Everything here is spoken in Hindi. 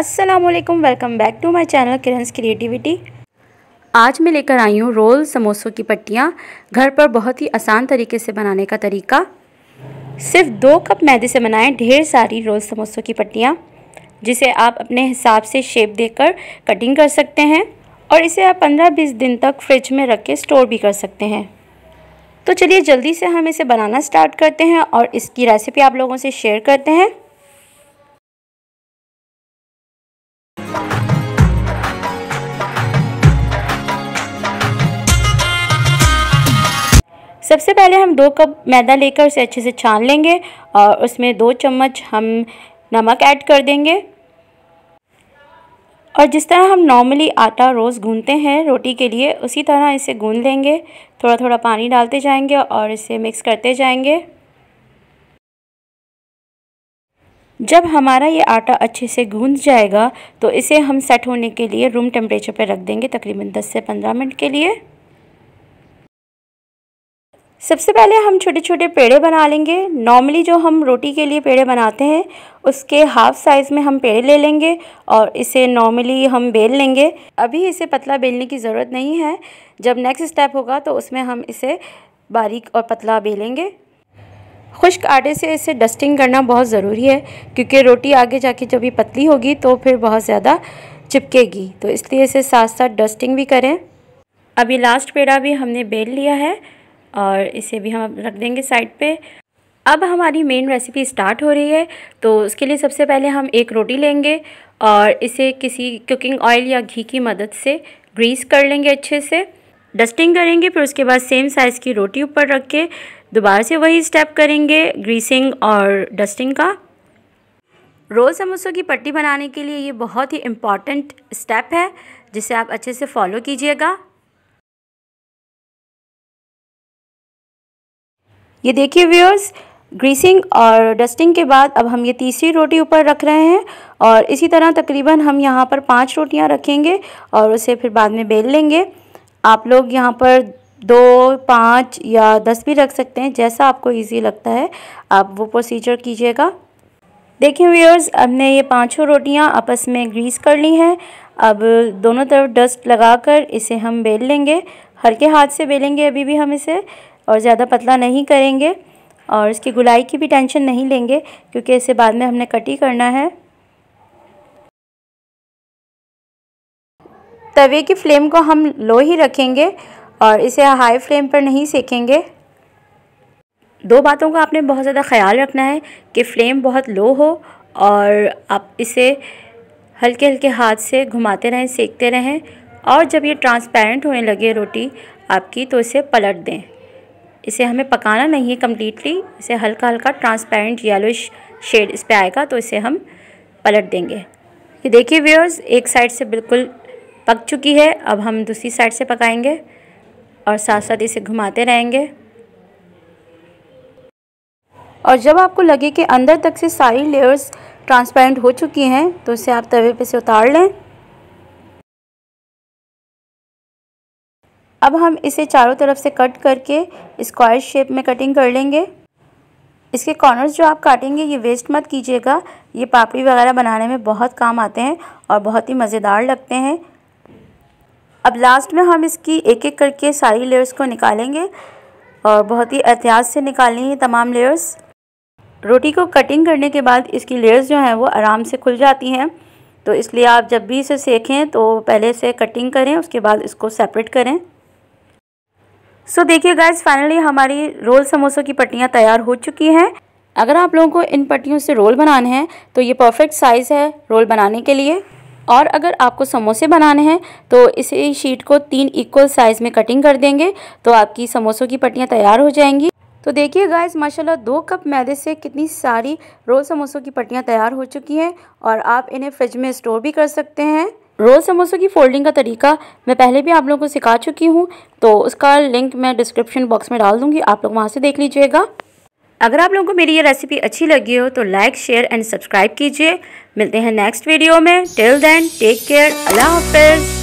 अस्सलाम वालेकुम welcome back to my channel Kiran's Creativity आज मैं लेकर आई हूँ रोल समोसों की पट्टियाँ घर पर बहुत ही आसान तरीके से बनाने का तरीका सिर्फ दो कप मैदे से बनाएं ढेर सारी रोल समोसों की पट्टियाँ जिसे आप अपने हिसाब से शेप देकर कटिंग कर सकते हैं और इसे आप पंद्रह बीस दिन तक फ्रिज में रख के स्टोर भी कर सकते हैं तो चलिए जल्दी से हम इसे बनाना स्टार्ट करते हैं और इसकी रेसिपी आप लोगों से शेयर करते हैं सबसे पहले हम दो कप मैदा लेकर उसे अच्छे से छान लेंगे और उसमें दो चम्मच हम नमक ऐड कर देंगे और जिस तरह हम नॉर्मली आटा रोज़ गूंदते हैं रोटी के लिए उसी तरह इसे गूंद लेंगे थोड़ा थोड़ा पानी डालते जाएंगे और इसे मिक्स करते जाएंगे जब हमारा ये आटा अच्छे से गूंद जाएगा तो इसे हम सेट होने के लिए रूम टेम्परेचर पर रख देंगे तकरीबन 10 से 15 मिनट के लिए सबसे पहले हम छोटे छोटे पेड़े बना लेंगे नॉर्मली जो हम रोटी के लिए पेड़े बनाते हैं उसके हाफ साइज़ में हम पेड़े ले लेंगे और इसे नॉर्मली हम बेल लेंगे अभी इसे पतला बेलने की ज़रूरत नहीं है जब नेक्स्ट स्टेप होगा तो उसमें हम इसे बारीक और पतला बेलेंगे खुश्क आटे से इसे डस्टिंग करना बहुत ज़रूरी है क्योंकि रोटी आगे जाके जब ये पतली होगी तो फिर बहुत ज़्यादा चिपकेगी तो इसलिए इसे साथ साथ डस्टिंग भी करें अभी लास्ट पेड़ा भी हमने बेल लिया है और इसे भी हम रख देंगे साइड पे अब हमारी मेन रेसिपी स्टार्ट हो रही है तो उसके लिए सबसे पहले हम एक रोटी लेंगे और इसे किसी कुकिंग ऑयल या घी की मदद से ग्रीस कर लेंगे अच्छे से डस्टिंग करेंगे फिर उसके बाद सेम साइज़ की रोटी ऊपर रख के दोबारा से वही स्टेप करेंगे ग्रीसिंग और डस्टिंग का रोल समोसों की पट्टी बनाने के लिए ये बहुत ही इम्पॉर्टेंट स्टेप है जिसे आप अच्छे से फॉलो कीजिएगा ये देखिए व्यूअर्स ग्रीसिंग और डस्टिंग के बाद अब हम ये तीसरी रोटी ऊपर रख रहे हैं और इसी तरह तकरीबन हम यहाँ पर पांच रोटियाँ रखेंगे और उसे फिर बाद में बेल लेंगे आप लोग यहाँ पर दो पाँच या दस भी रख सकते हैं जैसा आपको इजी लगता है आप वो प्रोसीजर कीजिएगा देखिए व्यूअर्स ने ये पाँचों रोटियाँ आपस में ग्रीस कर ली हैं अब दोनों तरफ डस्ट लगाकर इसे हम बेल लेंगे हल्के हाथ से बेलेंगे अभी भी हम इसे और ज़्यादा पतला नहीं करेंगे और इसकी गुलाई की भी टेंशन नहीं लेंगे क्योंकि इसे बाद में हमने कट ही करना है तवे की फ्लेम को हम लो ही रखेंगे और इसे हाई फ्लेम पर नहीं सेकेंगे दो बातों का आपने बहुत ज़्यादा ख्याल रखना है कि फ्लेम बहुत लो हो और आप इसे हल्के हल्के हाथ से घुमाते रहें सेकते रहें और जब ये ट्रांसपेरेंट होने लगे रोटी आपकी तो इसे पलट दें इसे हमें पकाना नहीं है कम्प्लीटली इसे हल्का हल्का ट्रांसपेरेंट येलोइश शेड इस पर आएगा तो इसे हम पलट देंगे ये देखिए व्यूअर्स एक साइड से बिल्कुल पक चुकी है अब हम दूसरी साइड से पकाएंगे और साथ साथ इसे घुमाते रहेंगे और जब आपको लगे कि अंदर तक से सारी लेयर्स ट्रांसपेरेंट हो चुकी हैं तो इसे आप तवे पे से उतार लें अब हम इसे चारों तरफ से कट करके स्क्वायर शेप में कटिंग कर लेंगे इसके कॉर्नर्स जो आप काटेंगे ये वेस्ट मत कीजिएगा ये पापड़ी वगैरह बनाने में बहुत काम आते हैं और बहुत ही मज़ेदार लगते हैं अब लास्ट में हम इसकी एक एक करके सारी लेयर्स को निकालेंगे और बहुत ही एहतियात से निकालनी है तमाम लेयर्स रोटी को कटिंग करने के बाद इसकी लेयर्स जो हैं वो आराम से खुल जाती हैं तो इसलिए आप जब भी इसे सेकें तो पहले से कटिंग करें उसके बाद इसको सेपरेट करें सो देखिए गाइज फाइनली हमारी रोल समोसों की पट्टियाँ तैयार हो चुकी हैं अगर आप लोगों को इन पट्टियों से रोल बनाने हैं तो ये परफेक्ट साइज़ है रोल बनाने के लिए और अगर आपको समोसे बनाने हैं तो इसी शीट को तीन इक्वल साइज़ में कटिंग कर देंगे तो आपकी समोसों की पट्टियाँ तैयार हो जाएंगी तो देखिए गाइज माशाल्लाह दो कप मैदे से कितनी सारी रोल समोसों की पट्टियाँ तैयार हो चुकी हैं और आप इन्हें फ्रिज में स्टोर भी कर सकते हैं रोल समोसों की फ़ोल्डिंग का तरीका मैं पहले भी आप लोगों को सिखा चुकी हूँ तो उसका लिंक मैं डिस्क्रिप्शन बॉक्स में डाल दूँगी आप लोग वहाँ से देख लीजिएगा अगर आप लोगों को मेरी ये रेसिपी अच्छी लगी हो तो लाइक शेयर एंड सब्सक्राइब कीजिए मिलते हैं नेक्स्ट वीडियो में टिल देन टेक केयर अल्लाह हाफिज़